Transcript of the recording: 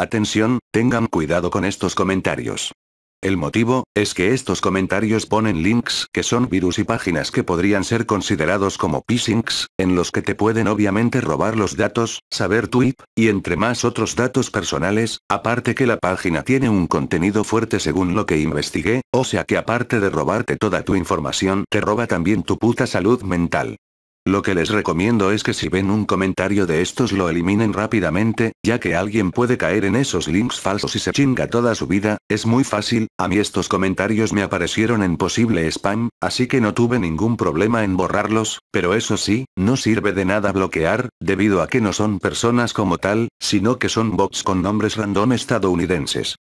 Atención, tengan cuidado con estos comentarios. El motivo, es que estos comentarios ponen links que son virus y páginas que podrían ser considerados como phishings, en los que te pueden obviamente robar los datos, saber tu IP, y entre más otros datos personales, aparte que la página tiene un contenido fuerte según lo que investigué, o sea que aparte de robarte toda tu información te roba también tu puta salud mental. Lo que les recomiendo es que si ven un comentario de estos lo eliminen rápidamente, ya que alguien puede caer en esos links falsos y se chinga toda su vida, es muy fácil, a mí estos comentarios me aparecieron en posible spam, así que no tuve ningún problema en borrarlos, pero eso sí, no sirve de nada bloquear, debido a que no son personas como tal, sino que son bots con nombres random estadounidenses.